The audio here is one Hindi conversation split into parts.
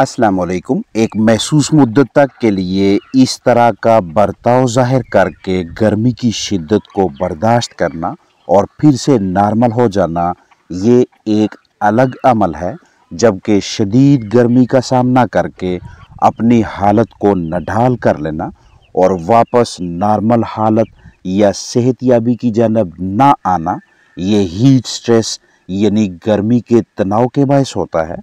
असलकुम एक महसूस मुद्दत तक के लिए इस तरह का बर्ताव जाहिर करके गर्मी की शिद्दत को बर्दाश्त करना और फिर से नॉर्मल हो जाना ये एक अलग अमल है जबकि शदीद गर्मी का सामना करके अपनी हालत को न ढाल कर लेना और वापस नॉर्मल हालत या सेहत याबी की जानब ना आना ये हीट स्ट्रेस यानी गर्मी के तनाव के बायस होता है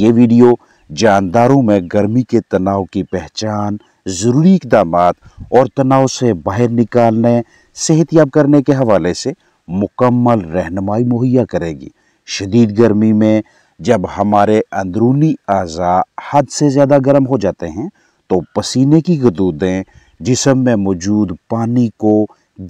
ये वीडियो जानदारों में गर्मी के तनाव की पहचान ज़रूरी इकदाम और तनाव से बाहर निकालने सेहतियाब करने के हवाले से मुकम्मल रहनमाई मुहैया करेगी शदीद गर्मी में जब हमारे अंदरूनी अज़ा हद से ज़्यादा गर्म हो जाते हैं तो पसीने की गदूदें जिसम में मौजूद पानी को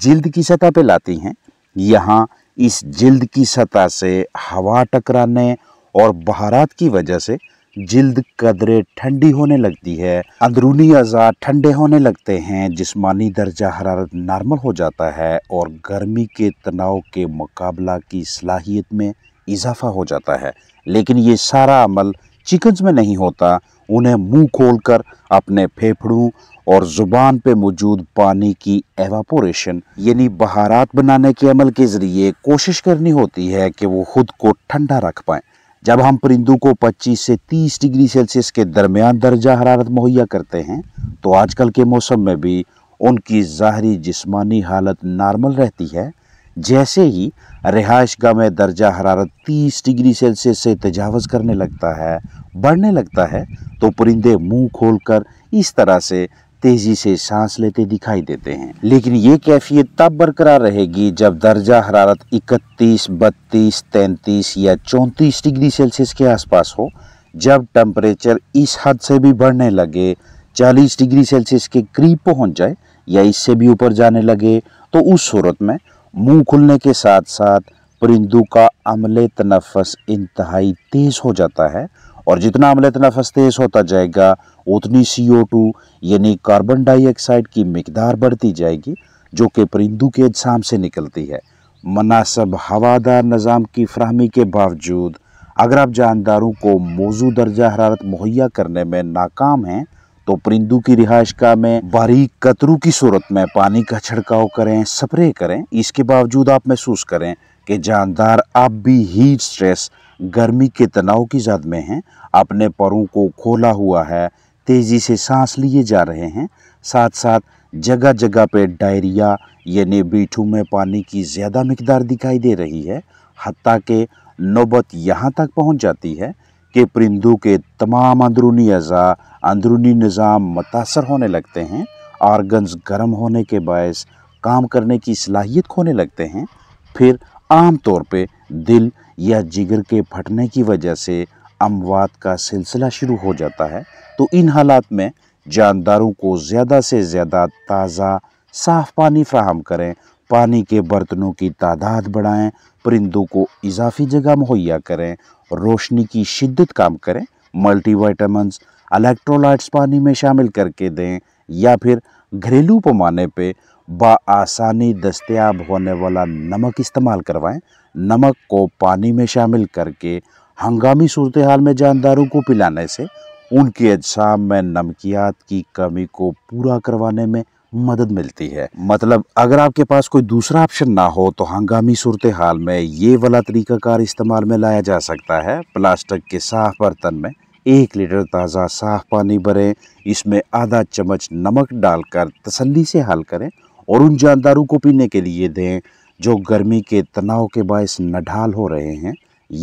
जल्द की सतह पर लाती हैं यहाँ इस जल्द की सतह से हवा टकराने और बहारात की वजह से जिल्द कदरे ठंडी होने लगती है अंदरूनी अज़ा ठंडे होने लगते हैं जिस्मानी दर्जा हरारत नॉर्मल हो जाता है और गर्मी के तनाव के मुकाबला की सलाहियत में इजाफा हो जाता है लेकिन ये सारा अमल चिकन्स में नहीं होता उन्हें मुंह खोलकर अपने फेफड़ों और ज़ुबान पे मौजूद पानी की एवापोरेशन यानी बहारात बनाने के अमल के ज़रिए कोशिश करनी होती है कि वो ख़ुद को ठंडा रख पाएँ जब हम परिंदों को 25 से 30 डिग्री सेल्सियस के दरमियान दर्जा हरारत मुहैया करते हैं तो आजकल के मौसम में भी उनकी ज़ाहरी जिस्मानी हालत नॉर्मल रहती है जैसे ही रिहाइश गाह में दर्जा हरारत 30 डिग्री सेल्सियस से तजावज़ करने लगता है बढ़ने लगता है तो परिंदे मुंह खोलकर इस तरह से तेजी से सांस लेते दिखाई देते हैं लेकिन ये कैफियत तब बरकरार रहेगी जब दर्जा हरारत 31, 32, 33 या 34 डिग्री सेल्सियस के आसपास हो जब टेम्परेचर इस हद से भी बढ़ने लगे 40 डिग्री सेल्सियस के करीब पहुंच जाए या इससे भी ऊपर जाने लगे तो उस सूरत में मुंह खुलने के साथ साथ परिंदू का अमल तनफस इंतहाई तेज़ हो जाता है और जितना अमल तनफस तेज़ होता जाएगा उतनी सी यानी कार्बन डाइऑक्साइड की मकदार बढ़ती जाएगी जो कि परिंदू के अजसाम से निकलती है मनासब हवादार निज़ाम की फ्राहमी के बावजूद अगर आप जानदारों को मौजू दर्जा हरारत मुहैया करने में नाकाम हैं तो परिंदू की रिहाइश का में बारीक कतरू की सूरत में पानी का छिड़काव करें स्प्रे करें इसके बावजूद आप महसूस करें कि जानदार आप भी हीट स्ट्रेस गर्मी के तनाव की जद में हैं अपने परों को खोला हुआ है तेज़ी से सांस लिए जा रहे हैं साथ साथ जगह जगह पे डायरिया यानी बीठू में पानी की ज़्यादा मकदार दिखाई दे रही है हती के नौबत यहाँ तक पहुँच जाती है कि परिंदू के तमाम अंदरूनी अज़ा अंदरूनी निज़ाम मुतासर होने लगते हैं आर्गन्स गर्म होने के बायस काम करने की सलाहियत खोने लगते हैं फिर आम तौर पे दिल या जिगर के फटने की वजह से अमवात का सिलसिला शुरू हो जाता है तो इन हालात में जानदारों को ज़्यादा से ज़्यादा ताज़ा साफ़ पानी फ्राहम करें पानी के बर्तनों की तादाद बढ़ाएं परिंदों को इजाफी जगह मुहैया करें रोशनी की शिद्दत काम करें वाइटामस अलेक्ट्रोलाइट्स पानी में शामिल करके दें या फिर घरेलू पैमाने पर बासानी दस्तियाब होने वाला नमक इस्तेमाल करवाएं नमक को पानी में शामिल करके हंगामी सूरत हाल में जानदारों को पिलाने से उनके एग्जाम में नमकियात की कमी को पूरा करवाने में मदद मिलती है मतलब अगर आपके पास कोई दूसरा ऑप्शन ना हो तो हंगामी सूरत हाल में ये वाला तरीकाकार इस्तेमाल में लाया जा सकता है प्लास्टिक के साफ बर्तन में एक लीटर ताज़ा साफ पानी भरें इसमें आधा चम्मच नमक डालकर तसल्ली से हल करें और उन जानदारों को पीने के लिए दें जो गर्मी के तनाव के बायस नढाल हो रहे हैं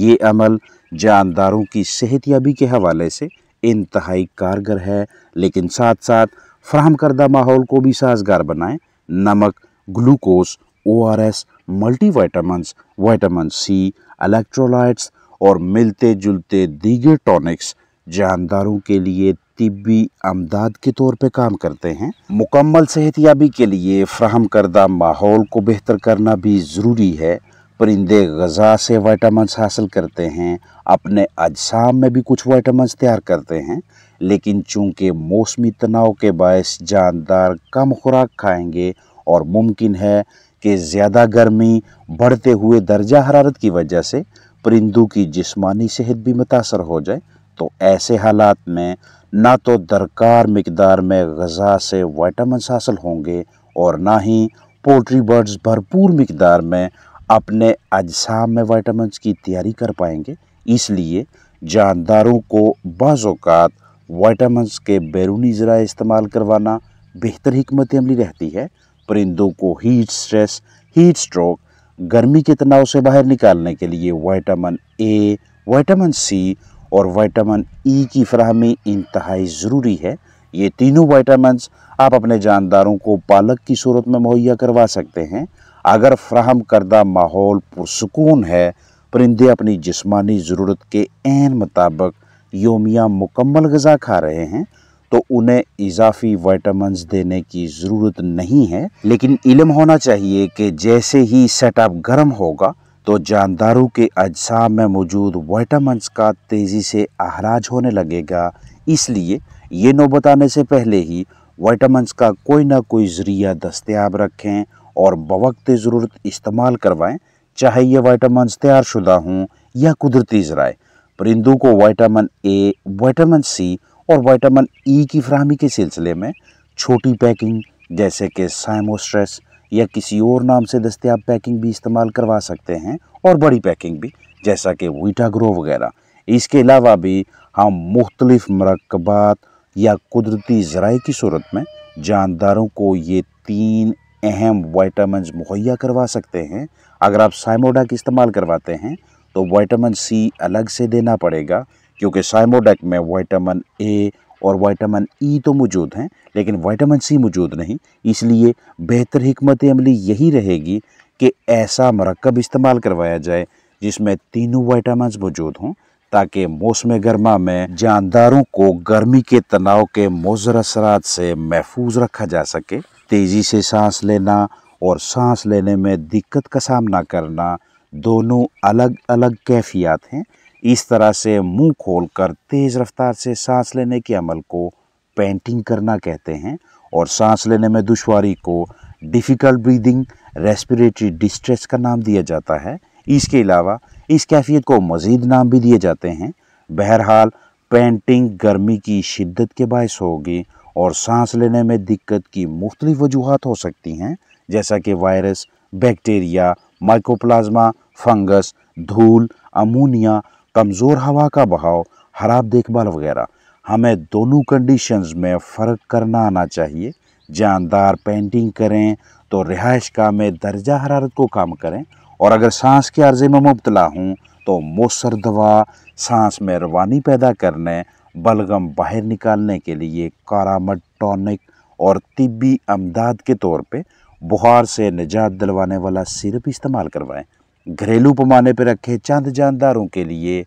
ये अमल जानदारों की सेहतियाबी के हवाले से इंतहाई कारगर है लेकिन साथ साथ फ्राहम करदा माहौल को भी साजगार बनाएं नमक glucose O R S multi वाइटामस वाइटामिन सी इलेक्ट्रोलाइट्स और मिलते जुलते दीगर टॉनिक्स जानदारों के लिए तिबी आमदाद के तौर पे काम करते हैं मुकम्मल सेहतियाबी के लिए फ्राहम करदा माहौल को बेहतर करना भी ज़रूरी है परिंदे गज़ा से वाइटामस हासिल करते हैं अपने अजसाम में भी कुछ वाइटामस तैयार करते हैं लेकिन चूंकि मौसमी तनाव के बायस जानदार कम खुराक खाएंगे और मुमकिन है कि ज़्यादा गर्मी बढ़ते हुए दर्जा हरारत की वजह से परिंदों की जिस्मानी सेहत भी मुतासर हो जाए तो ऐसे हालात में ना तो दरकार मकदार में गज़ा से वाइटामस हासिल होंगे और ना ही पोल्ट्री बर्ड्स भरपूर मकदार में अपने अज्सा में वाइटामस की तैयारी कर पाएंगे इसलिए जानदारों को बाज़ात वाइटामिन के बैरूनी ज़रा इस्तेमाल करवाना बेहतर हमत अमली रहती है परिंदों को हीट स्ट्रेस हीट स्ट्रोक गर्मी के तनाव से बाहर निकालने के लिए वाइटामिन ए वाइटामिन सी और वाइटामिन ई e की फ्राहमी इंतहाई ज़रूरी है ये तीनों वाइटामस आप अपने जानदारों को पालक की सूरत में मुहैया करवा सकते हैं अगर फ्राहम करदा माहौल पुरसकून है परिंदे अपनी जिस्मानी ज़रूरत के एन मुताबिक योमिया मुकम्मल गज़ा खा रहे हैं तो उन्हें इजाफी वाइटामस देने की ज़रूरत नहीं है लेकिन इलम होना चाहिए कि जैसे ही सेटअप गर्म होगा तो जानदारों के अज्सा में मौजूद वाइटामस का तेज़ी से आहराज होने लगेगा इसलिए ये नौबत आने से पहले ही वाइटामस का कोई ना कोई ज़रिया दस्तियाब रखें और बवक्त ज़रूरत इस्तेमाल करवाएं चाहे ये वाइटामस शुदा हों या कुदरती ज़राए परिंदों को वाइटामिन ए वाइटामिन सी और वाइटामिन ई e की फ्राहमी के सिलसिले में छोटी पैकिंग जैसे कि साइमोस्ट्रेस या किसी और नाम से दस्तियाब पैकिंग भी इस्तेमाल करवा सकते हैं और बड़ी पैकिंग भी जैसा कि वीटाग्रो वगैरह इसके अलावा भी हम मुख्तलिफ मरकबात या कुदरती ज़राए की सूरत में जानदारों को ये तीन अहम वाइटामिन मुहैया करवा सकते हैं अगर आप साइमोडक इस्तेमाल करवाते हैं तो वाइटामिन सी अलग से देना पड़ेगा क्योंकि साइमोडक में वाइटामिन ए और वाइटामिन ई तो मौजूद हैं लेकिन वाइटामिन सी मौजूद नहीं इसलिए बेहतर हमत अमली यही रहेगी कि ऐसा मरकब इस्तेमाल करवाया जाए जिसमें तीनों वाइटामिन मौजूद हों ताकि मौसम गर्मा में जानदारों को गर्मी के तनाव के मज़र असरात से महफूज रखा जा सके तेज़ी से सांस लेना और सांस लेने में दिक्कत का सामना करना दोनों अलग अलग कैफियत हैं इस तरह से मुंह खोलकर तेज़ रफ्तार से सांस लेने के अमल को पेंटिंग करना कहते हैं और सांस लेने में दुशारी को डिफ़िकल्ट ब्रीदिंग रेस्पिरेटरी डिस्ट्रेस का नाम दिया जाता है इसके अलावा इस कैफियत को मज़ीद नाम भी दिए जाते हैं बहरहाल पेंटिंग गर्मी की शिद्दत के बायस होगी और सांस लेने में दिक्कत की मुख्तलि वजूहत हो सकती हैं जैसा कि वायरस बैक्टीरिया माइकोप्लाज्मा फंगस धूल अमोनिया कमज़ोर हवा का बहाव खराब देखभाल वगैरह हमें दोनों कंडीशंस में फ़र्क करना आना चाहिए जानदार पेंटिंग करें तो रिहाइश का में दर्जा हरारत को कम करें और अगर सांस के अर्ज़े में मुबतला हूँ तो मौसर दवा सांस में रवानी पैदा करने बलगम बाहर निकालने के लिए कारामड टॉनिक और तिबी अमदाद के तौर पे बुखार से निजात दिलवाने वाला सिरप इस्तेमाल करवाएं घरेलू पैमाने पर रखे चंद जानदारों के लिए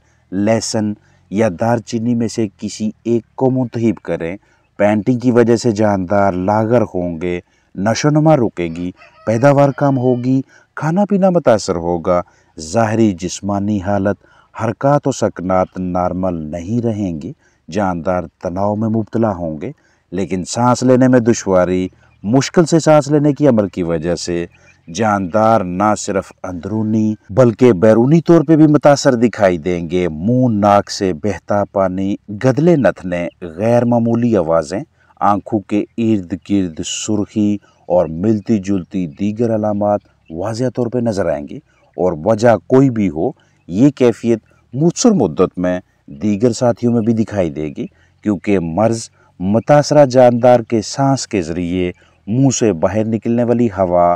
लहसन या दारचीनी में से किसी एक को मुंतब करें पेंटिंग की वजह से जानदार लागर होंगे नशोनुमा रुकेगी पैदावार कम होगी खाना पीना मुतासर होगा ज़ाहरी जिस्मानी हालत हरकत व सकनात नॉर्मल नहीं रहेंगी जानदार तनाव में मुबतला होंगे लेकिन सांस लेने में दुशारी मुश्किल से सांस लेने की अमल की वजह से जानदार ना सिर्फ अंदरूनी बल्कि बैरूनी तौर पे भी मुतासर दिखाई देंगे मुंह नाक से बहता पानी गदले नथने गैर मामूली आवाज़ें आंखों के इर्द गिर्द सुर्खी और मिलती जुलती दीगर अलामत वाजह तौर पर नज़र आएंगी और वजह कोई भी हो ये कैफियत मुसर मुद्दत में दीगर साथियों में भी दिखाई देगी क्योंकि मर्ज मुतासरा जानदार के सांस के ज़रिए मुंह से बाहर निकलने वाली हवा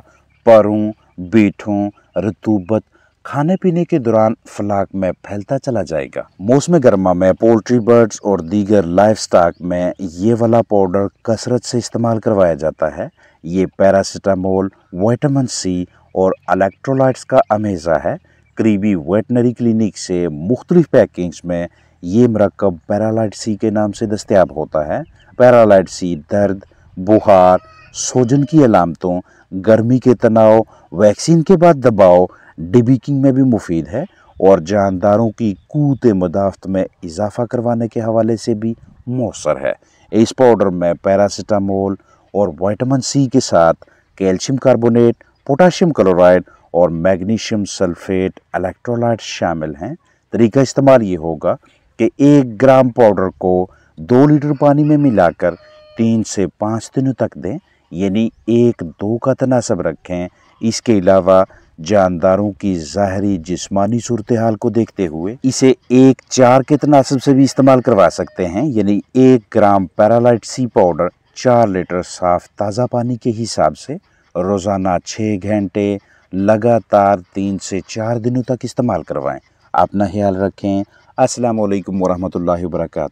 परों बीठों रतूबत खाने पीने के दौरान फ्लाक में फैलता चला जाएगा मौसम गर्मा में पोल्ट्री बर्ड्स और दीगर लाइफ स्टाक में ये वाला पाउडर कसरत से इस्तेमाल करवाया जाता है ये पैरासीटामोल वाइटामिन सी और अलेक्ट्रोलाइट्स का अमेजा है करीबी वेटनरी क्लिनिक से मुख्तलिफ पैकिंग्स में ये मरकब पैरालाइट सी के नाम से दस्तियाब होता है पैरालाइट सी दर्द बुखार सोजन की अलामतों गर्मी के तनाव वैक्सीन के बाद दबाव डिबिकिंग में भी मुफीद है और जानदारों की कूत मदाफ्त में इजाफा करवाने के हवाले से भी मौसर है इस पाउडर में पैरासीटामोल और वाइटामिन सी के साथ कैल्शियम कार्बोनेट पोटाशियम क्लोराइड और मैग्नीशियम सल्फेट इलेक्ट्रोलाइट शामिल हैं तरीका इस्तेमाल ये होगा कि एक ग्राम पाउडर को दो लीटर पानी में मिलाकर तीन से पाँच दिनों तक दें यानी एक दो का तनासब रखें इसके अलावा जानदारों की ज़ाहरी जिस्मानी सूरत हाल को देखते हुए इसे एक चार के तनासब से भी इस्तेमाल करवा सकते हैं यानी एक ग्राम पैरालाइट सी पाउडर चार लीटर साफ ताज़ा पानी के हिसाब से रोज़ाना छः घंटे लगातार तीन से चार दिनों तक इस्तेमाल करवाएं अपना ख्याल रखें असलकम वरहमल वर्का